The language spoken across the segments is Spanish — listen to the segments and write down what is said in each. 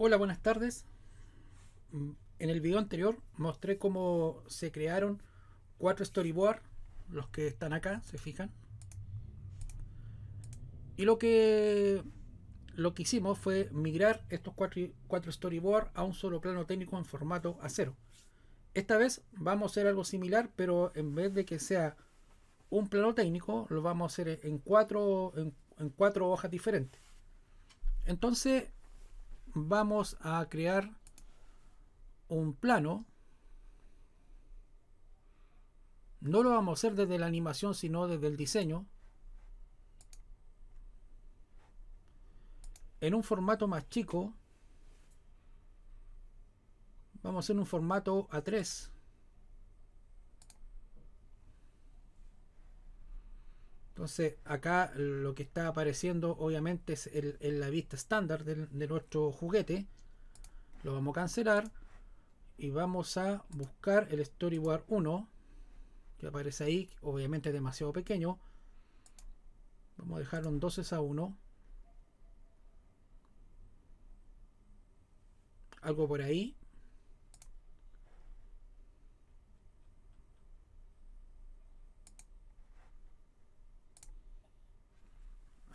Hola, buenas tardes. Mm, en el video anterior mostré cómo se crearon cuatro storyboards, los que están acá, se fijan. Y lo que, lo que hicimos fue migrar estos cuatro, storyboards a un solo plano técnico en formato A0. Esta vez vamos a hacer algo similar, pero en vez de que sea un plano técnico, lo vamos a hacer en cuatro, en cuatro hojas diferentes. Entonces, vamos a crear un plano. No lo vamos a hacer desde la animación, sino desde el diseño. En un formato más chico. Vamos a hacer un formato A3. acá lo que está apareciendo obviamente es la vista estándar de, nuestro juguete. Lo vamos a cancelar y vamos a buscar el storyboard 1 que aparece ahí, obviamente demasiado pequeño. Vamos a dejarlo en 12 a 1. Algo por ahí.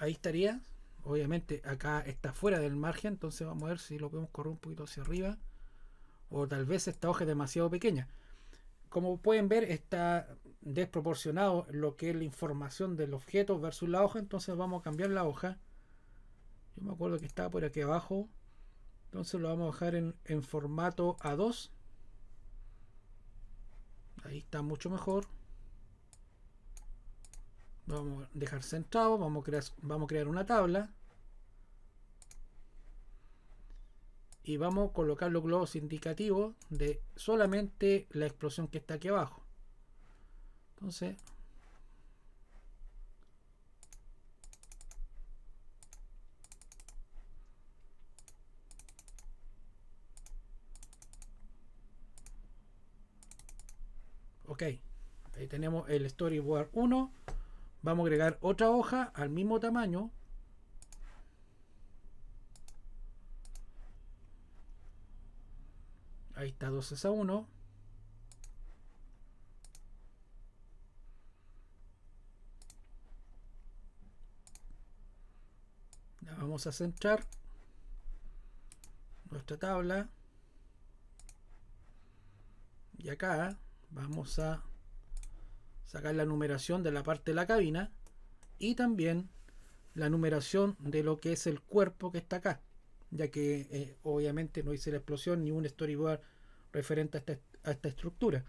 ahí estaría. Obviamente acá está fuera del margen, entonces vamos a ver si lo podemos correr un poquito hacia arriba. O tal vez esta hoja es demasiado pequeña. Como pueden ver, está desproporcionado lo que es la información del objeto versus la hoja. Entonces vamos a cambiar la hoja. Yo me acuerdo que estaba por aquí abajo. Entonces lo vamos a dejar en, en formato A2. Ahí está mucho mejor. Vamos a dejar centrado, vamos a crear, vamos a crear una tabla. Y vamos a colocar los globos indicativos de solamente la explosión que está aquí abajo. Entonces, ok ahí tenemos el storyboard 1 Vamos a agregar otra hoja al mismo tamaño. Ahí está 12 a 1. La vamos a centrar nuestra tabla. Y acá vamos a sacar la numeración de la parte de la cabina y también la numeración de lo que es el cuerpo que está acá, ya que eh, obviamente no hice la explosión ni un storyboard referente a esta estructura.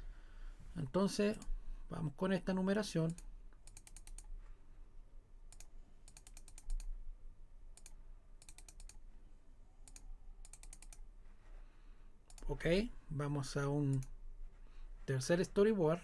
Entonces, vamos con esta numeración. ok vamos a un tercer storyboard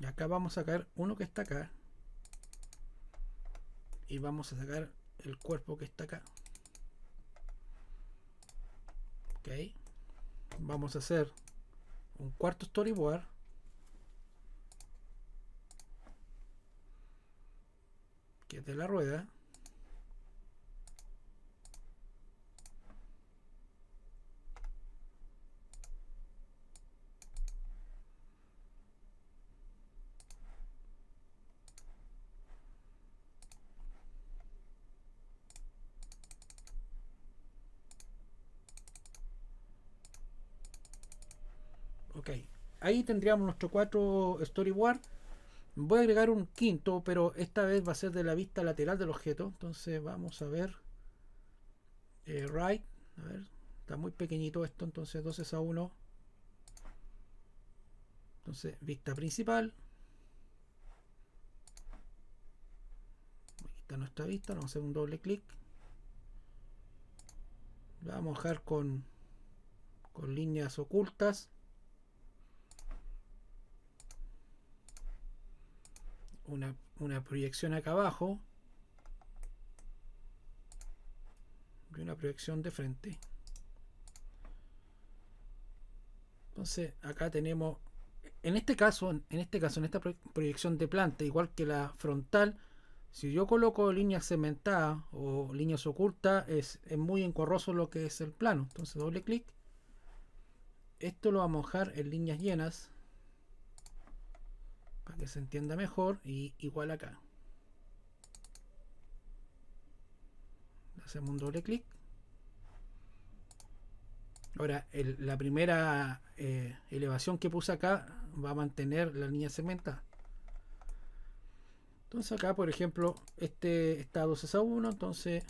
Y acá vamos a sacar uno que está acá. Y vamos a sacar el cuerpo que está acá. Ok. Vamos a hacer un cuarto storyboard. Que es de la rueda. Ok, ahí tendríamos nuestro cuatro storyboard. Voy a agregar un quinto, pero esta vez va a ser de la vista lateral del objeto. Entonces vamos a ver. Eh, right. A ver, está muy pequeñito esto, entonces 12 a 1. Entonces, vista principal. Aquí está nuestra vista. Vamos a hacer un doble clic. vamos a dejar con, con líneas ocultas. una, proyección acá abajo y una proyección de frente. Entonces acá tenemos, en este caso, en este caso, en esta proyección de planta, igual que la frontal, si yo coloco líneas segmentadas o líneas ocultas, es, es muy encorroso lo que es el plano. Entonces doble clic. Esto lo vamos a mojar en líneas llenas que se entienda mejor y igual acá hacemos un doble clic ahora la primera eh, elevación que puse acá va a mantener la línea segmentada entonces acá por ejemplo este está 12 a 1 entonces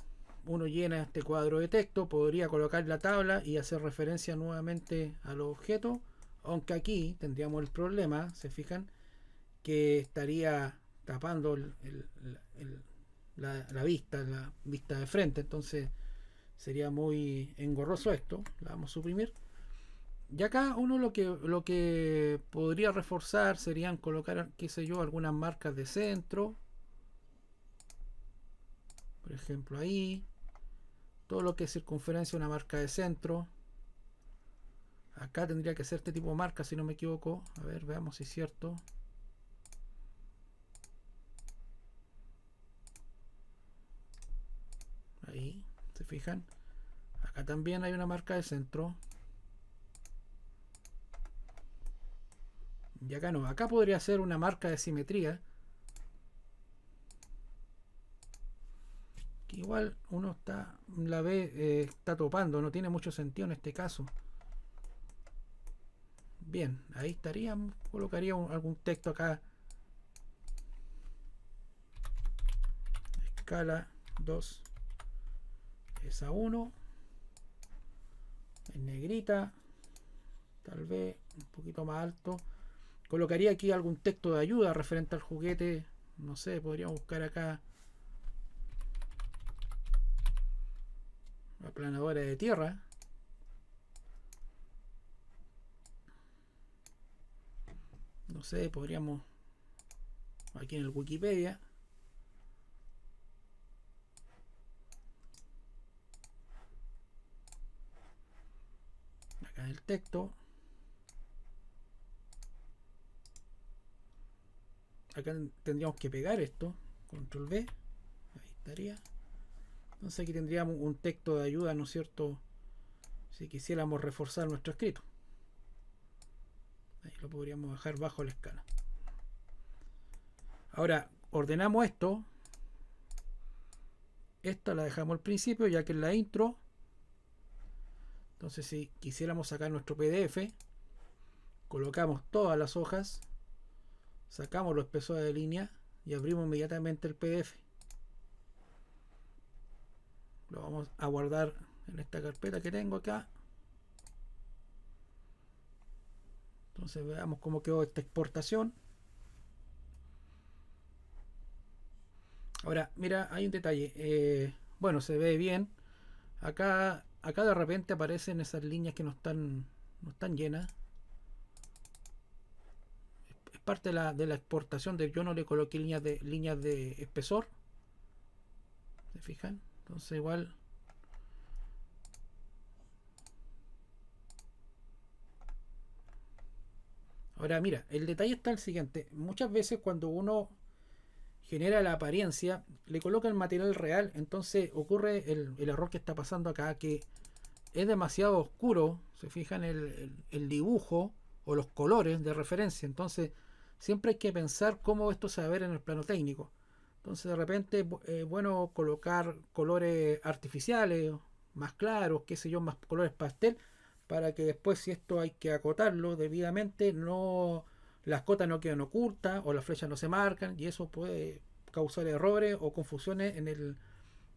uno llena este cuadro de texto podría colocar la tabla y hacer referencia nuevamente al objeto aunque aquí tendríamos el problema se fijan que estaría tapando la, vista, la vista de frente. Entonces sería muy engorroso esto. La vamos a suprimir. Y acá uno lo que, lo que podría reforzar serían colocar, qué sé yo, algunas marcas de centro. Por ejemplo ahí. Todo lo que es circunferencia, una marca de centro. Acá tendría que ser este tipo de marca, si no me equivoco. A ver, veamos si es cierto. se fijan. Acá también hay una marca de centro. Y acá no, acá podría ser una marca de simetría. igual uno está, la ve, eh, está topando, no tiene mucho sentido en este caso. Bien, ahí estaría, colocaría algún texto acá. Escala 2 esa 1 en negrita tal vez un poquito más alto colocaría aquí algún texto de ayuda referente al juguete no sé podríamos buscar acá planadora de tierra no sé podríamos aquí en el wikipedia texto Acá tendríamos que pegar esto. Control V. Ahí estaría. Entonces aquí tendríamos un texto de ayuda, ¿no es cierto? Si quisiéramos reforzar nuestro escrito. Ahí lo podríamos dejar bajo la escala. Ahora, ordenamos esto. Esta la dejamos al principio, ya que en la intro entonces si quisiéramos sacar nuestro PDF, colocamos todas las hojas, sacamos los espesores de línea y abrimos inmediatamente el PDF. Lo vamos a guardar en esta carpeta que tengo acá. Entonces veamos cómo quedó esta exportación. Ahora, mira, hay un detalle. Eh, bueno, se ve bien. Acá acá de repente aparecen esas líneas que no están, no llenas. Es parte de la, exportación de yo no le coloqué líneas de líneas de espesor. ¿Se fijan? Entonces igual. Ahora mira, el detalle está el siguiente. Muchas veces cuando uno genera la apariencia, le coloca el material real, entonces ocurre el, error que está pasando acá, que es demasiado oscuro, se fijan el, el, dibujo o los colores de referencia, entonces siempre hay que pensar cómo esto se va a ver en el plano técnico. Entonces de repente es eh, bueno colocar colores artificiales, más claros, qué sé yo, más colores pastel, para que después si esto hay que acotarlo debidamente, no las cotas no quedan ocultas o las flechas no se marcan y eso puede causar errores o confusiones en,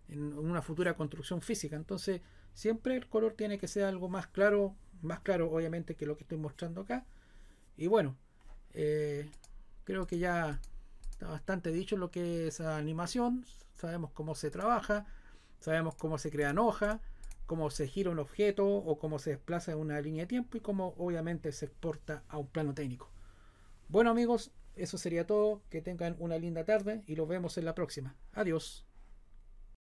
en una futura construcción física. Entonces, siempre el color tiene que ser algo más claro, más claro obviamente que lo que estoy mostrando acá. Y bueno, eh, creo que ya está bastante dicho lo que es animación, sabemos cómo se trabaja, sabemos cómo se crean hojas, cómo se gira un objeto o cómo se desplaza en una línea de tiempo y cómo obviamente se exporta a un plano técnico. Bueno amigos, eso sería todo. Que tengan una linda tarde y los vemos en la próxima. Adiós.